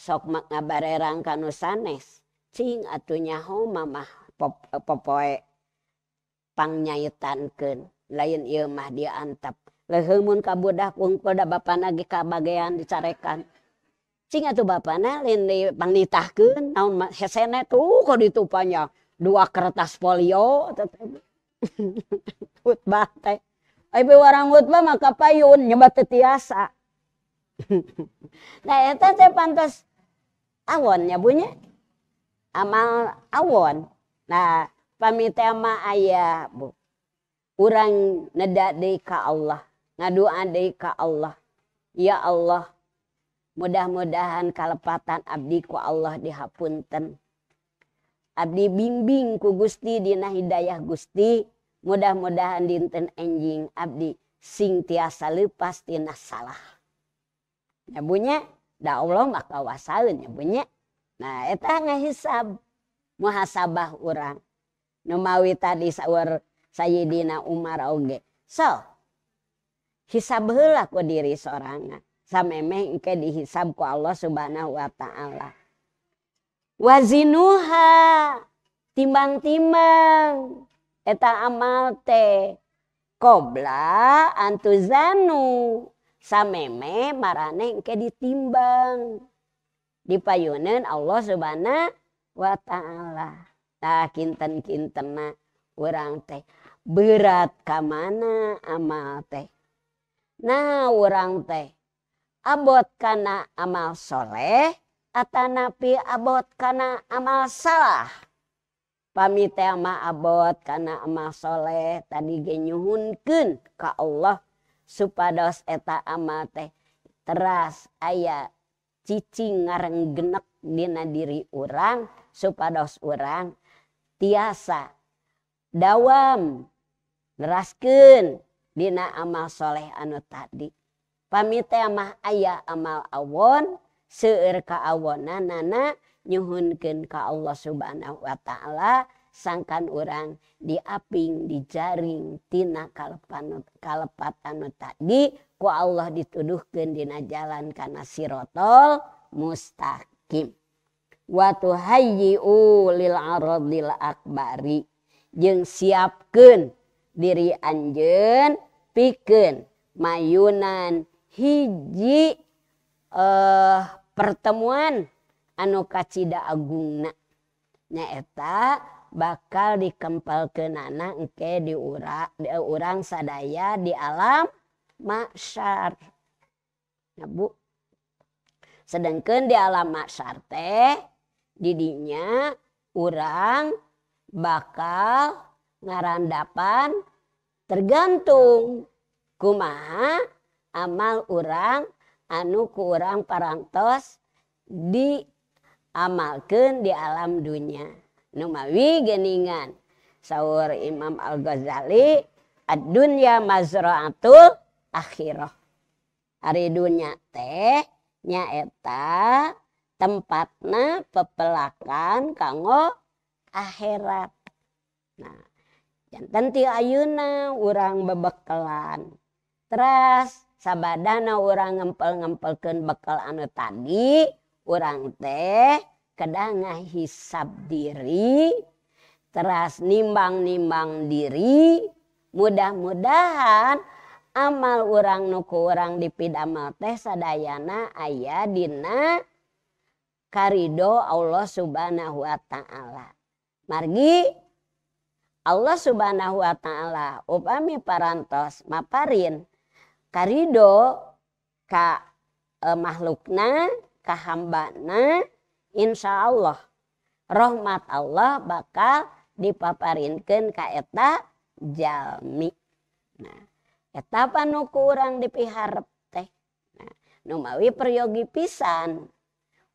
punya sokmak bare rangka nusanes singnya mamamahpangnyayutanken lain ilmah diatap lemun ka lagi ka dicarekan sing tuh ba tuh ditupanya dua kertas folio maka payun nyeasa pantas awon ya bunya amal awon nah ama ayah bu urang neda deh ka Allah ngadua dei ka Allah ya Allah mudah-mudahan kalepatan abdi ku Allah dihapunten abdi bimbing ku Gusti dina hidayah Gusti mudah-mudahan dinten enjing abdi sing tiasa lepas tina salah ya bunya tidak Allah nggak kawasalnya banyak nah etangnge hisab muhasabah orang numamawi tadi sawur Sayyidina Umar Oge so hisab helaku diri seorang sampai ke dihisabku Allah subhanahu Wa ta'ala wazin Nuha timbang-timbang eteta amalte kobla uzanu tinggal samme maraneke ditimbang dipayunun Allah subhana Wa Ta'ala takntenkinnten kurang teh berat keana amal teh nah orang teh abot karena amalsholeh ana napi abot karena amal salah pamite amabot karena amalsholeh tadi genyhunken Ka Allah ke pilih supados eta ama teh Teras ayaah cici ngareng genep nina diri urang, supados urang tiasa dawam derasken Dina amalsholeh anu tadi. Pamite amah ayaah amal awon, seuur ka awon na nana nyhunken ka Allah subhanahu Wa ta'ala, sangkan orang diaping dijaringtina kalepanut kalepat anu tadi Ko Allah dituduhkandinana jalan Kan siirotol mustakim Wau hailaakbari yang siapkan diri Anjen piken mayunan hiji eh pertemuan an kacita agungnanyaeta bakal dikempel ke nana eke diura di orang eh, sadaya di alammaksyarbu Sdeken di alammaksrte didinya urang bakal ngaranpan tergantung kumaha amal orang anu kerang perngtos dimalkan di alamnya. Numawi geningan Saur Imam Al- Ghazali Adunnyamazrotul ahiroh Aridunya teh nyaeta tempat na pepelakan kanggo akhirat ayuna urang bebekelan Teras sabadaana urang ngempel ngempelken bekal anu tadi urang teh, hisap diri terus nimbang-nimbang diri mudah-mudahan amal orang-nku orang dipidmel tehsadayana aya Di karido Allah subhanahu Wa Ta'ala Margi Allah subhanahuwa ta'ala upami paras Mafarin karido Ka eh, makhlukna Kahambakna punya Insya Allah rahmat Allah bakal dipaparinkan kaeta jami apa nu kurang dipiharap teh numawi priyogi pisan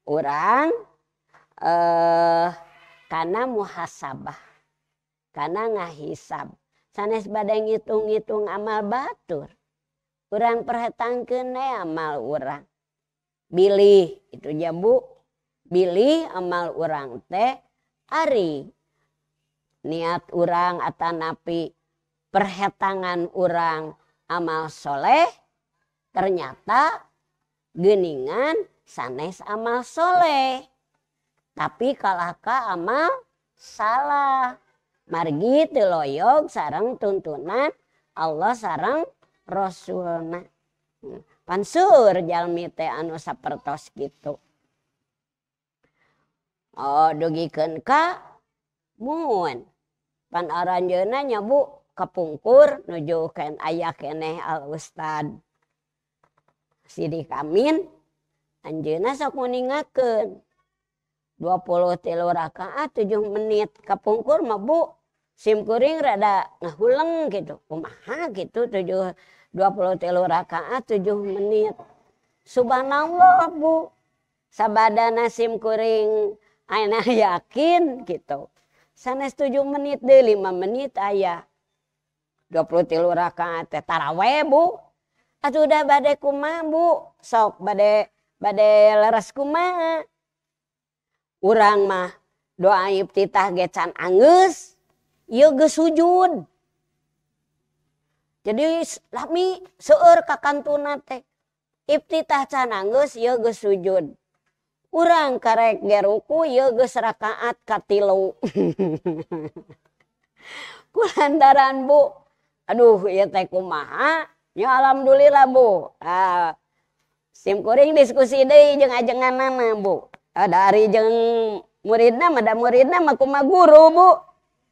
orang eh karena muhasabah karena ngaghisab sanes badai ngiung-itung amal batur kurang perhitang kene amal orang milih itu jambu bili amal urang teh Ari niat urang atau napi perhetangan urang amal soleh ternyata geningan sanes amal soleh tapi kalahka amal salah margi teloyog sarang tuntunan Allah sarang Rasulna hmm. pansur jalmi teh anu sapertos gitu Oh, giken Ka panna nyabu kepungkur nuju kan ayaah eneh al Uusta Siih kamimin An 20 telur rakaatjuh menit kappungkur mabuk simkuringradahuleng gitu pemaha gituju 20 telur rakaatjuh menit Subhanallah Bu sabadaana simkuring Aina yakin gitu. Sana setuju menit deh, lima menit ayah. Dua puluh tilu rakaat teh taraweh bu. Atuh udah badai kuma bu. Sok badai badai leres kuma. Urang mah doa iftitah gecan angus. Iya gesujud. Jadi lami seueur kakantuna teh. Iftitah can angus, iya sujud. punyaukukaat lantaran Bu Aduh Alhamdulillah Bukuring ah, diskusi deng-jengan nama Bu adang murid nama ada murid namama guru Bu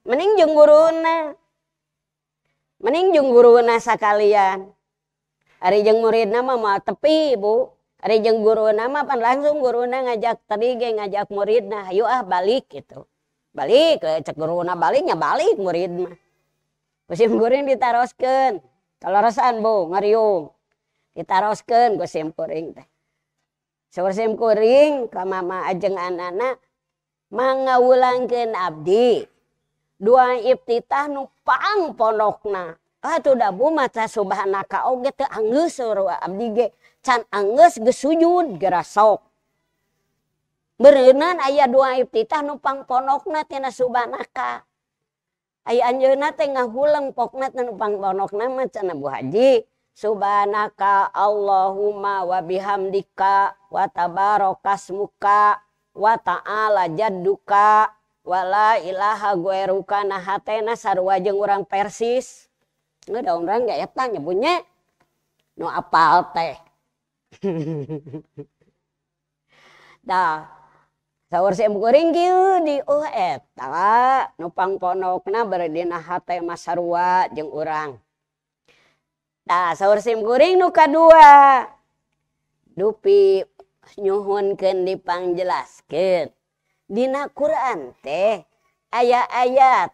meningjung guru meninjung guru na kalian harijeng murid nama mau tepi Bu ng guruna mapan langsung guruna ngajak tadi ngajak muridnahyu ah balik itu balikecek eh, na baliknya balik murid musim go kitarosken kalau rasaan Bu kitarosken gosimingkuring ke mama ajeng anak-anak man wulangken Abdi dua iftitah Nupang poloknamaca ah, Subhan kauget ke Anggus Abdi gek Angus geunyun gera so berenan ayah dua iftitah numpangponokanka an dan numpangok Haji Subhanka Allahumuma wabihamdka watbaroka muka Wa ta'ala ja dukawalailahahagueukajeng orang persis nggakangnya no apa alta dah sauursim goring di uhtawa nupang Pooknabardina Hatwa jeng orangdah sauursim going numuka dua dupi nyhun kedipang jelasket Dina Quran teh ayaah-ayat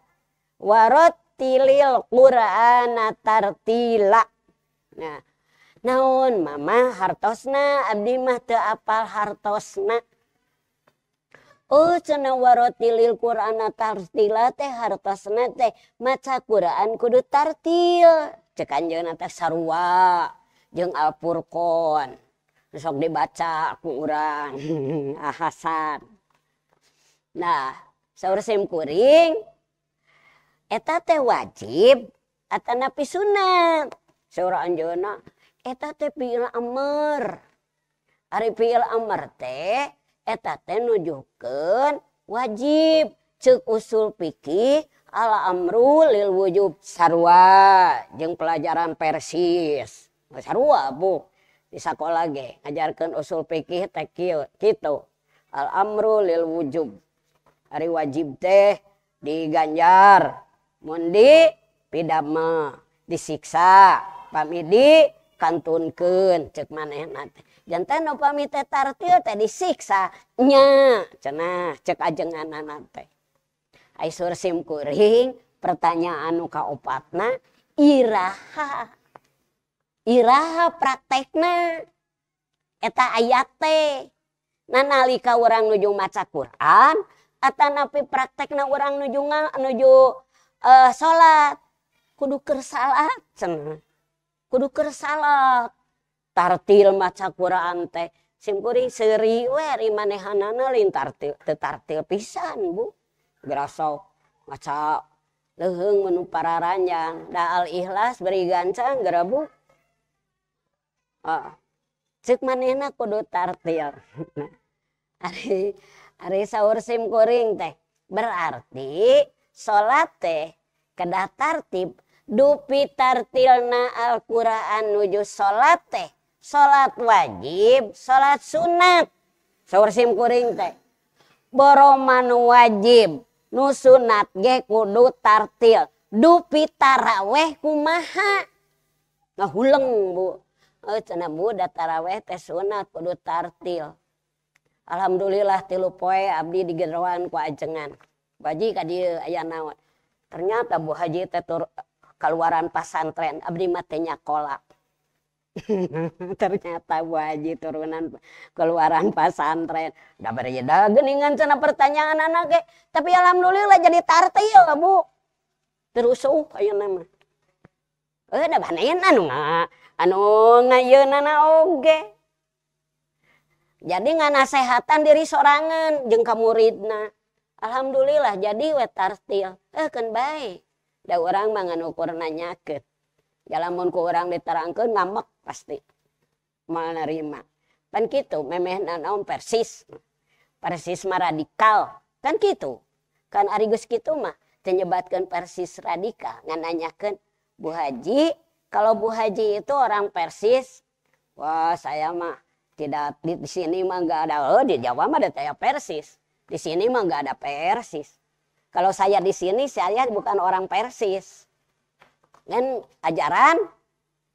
warottilil Quranana tartila Nah punya naun Mama Harosna Abdi mah apa Harosna sewa oh, lil Quran tartila hart maca Quranan kudu tartil cekan Jona tehwapursok dibaca akuuranan Nahkuringeta wajib napi sunnah sur Jona. pi Amr Arite eta nuju wajib ce usul piqih ala Amrul lilwujud sarwa jeung pelajaran Persis Bu dis ajarkan usul piqihq gitu alamrul lilwujud hari wajib teh diganjar mudi pidama disiksa pamidik pantun ke cek mana jan tart siksanya cena cek ajekuring pertanyaan muka opatna Iha Iha prakteketa ayate na nalika orang luju maca Quran atas napi praktek na orang nuju nga nuju eh, salat kuduker salat cena du Kerk tartil maca Quran teh simpuring seri manehanlintartil pisan Bu maca leng menu paranya dalal Ihlas beri gan Cannggara Bu kuduurkuring teh berarti salat keda tarttip dupi tartilna Alquran nujud salat teh salat wajib salat sunatsimkuring teh boronu wajib nu sunat geduil dupitawehku maha nggakleng Bu sunatdu Alhamdulillah tilupoe Abdi di Jerohan kuajengan baji Ka dia ayaah nawa ternyata Bu Haji tur di keluaran pasantren Abdi matenya kolak ternyata wajib turunan keluaran pasantren sana pertanyaan anak tapi alhamdulillah jadi tartil Bu terus uh, eh, jadi nganasehatan diri seorangngan jeng kamu Rina Alhamdulillah jadi we Tartil eh, kan baik Da orang mangan ukur nyaket, Jalamun ku orang diterangkan ngamek pasti. Mau nerima. Kan gitu, memeh naon persis. Persis mah radikal. Kan gitu. Kan arigus gitu mah. menyebabkan persis radikal. Ngan nanyakan Bu Haji. Kalau Bu Haji itu orang persis. Wah saya mah tidak di, di sini mah nggak ada. Oh di Jawa mah ada persis. Di sini mah nggak ada persis kalau saya di sini, saya bukan orang Persis. Kan ajaran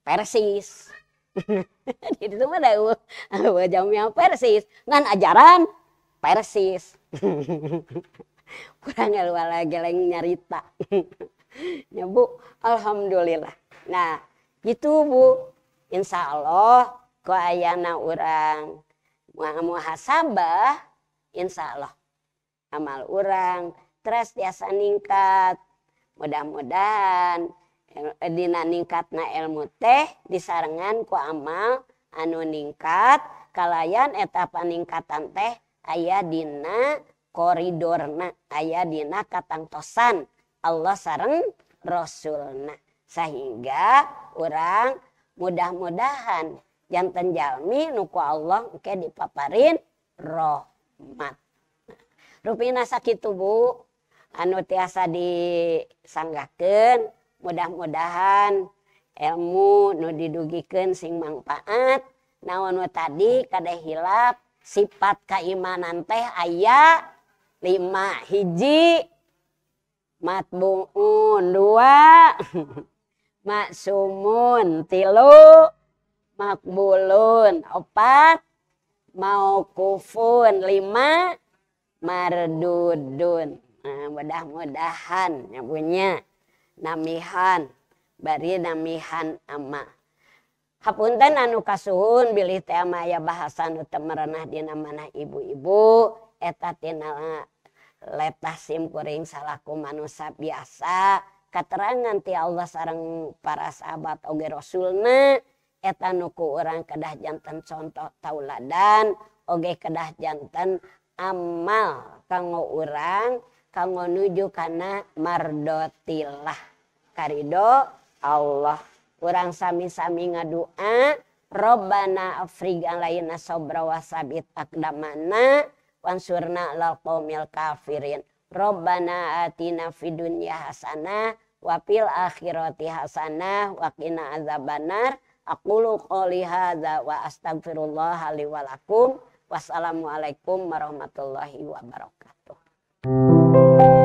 Persis. Itu mah dah yang Persis. Kan ajaran Persis. Kurang luar geleng nyarita. ya Bu, Alhamdulillah. Nah, itu Bu. Insya Allah, ku ayana orang. Muhasabah, insya Allah. Amal orang, terus biasa ningkat mudah-mudahan eh, dina ningkat na ilmu teh disarengan ku amal anu ningkat kalayan etapa ningkatan teh aya dina koridorna aya dina katangtosan Allah sareng Rasulna sehingga orang mudah-mudahan jantan jalmi nuku Allah ke dipaparin rahmat Rupina sakit tubuh u tiasa dianggaken mudah-mudahan elmu nu didugiken sing manfaat na tadi kadekhilap sifat keimanan teh ayaah 5 hiji matbung dua maksumun tilumakbulun opat mau kufun 5 marduun mudah-mudahan nyabunya Namihan bari Namihan ama Hapunten anuka suhun bil tema ya bahasa hu utama mereah di nama mana ibu-ibu etatina lepas simkuring salahku manusa biasa keterangan ti Allah sarang para sahabat oge rasulme etaku orang kedah jantan contoh tauladan oge kedah jantan amal kang orang, kanggo nuju karena mardotilah karido Allah kurang sami-sami ngadua Robbana afrig alaina sobra wasabit akdamana wansurna lal kafirin Robbana atina fidunya hasana wapil akhirati hasana wakina azabanar Aku luka lihada wa astagfirullah wa wassalamualaikum warahmatullahi wabarakatuh you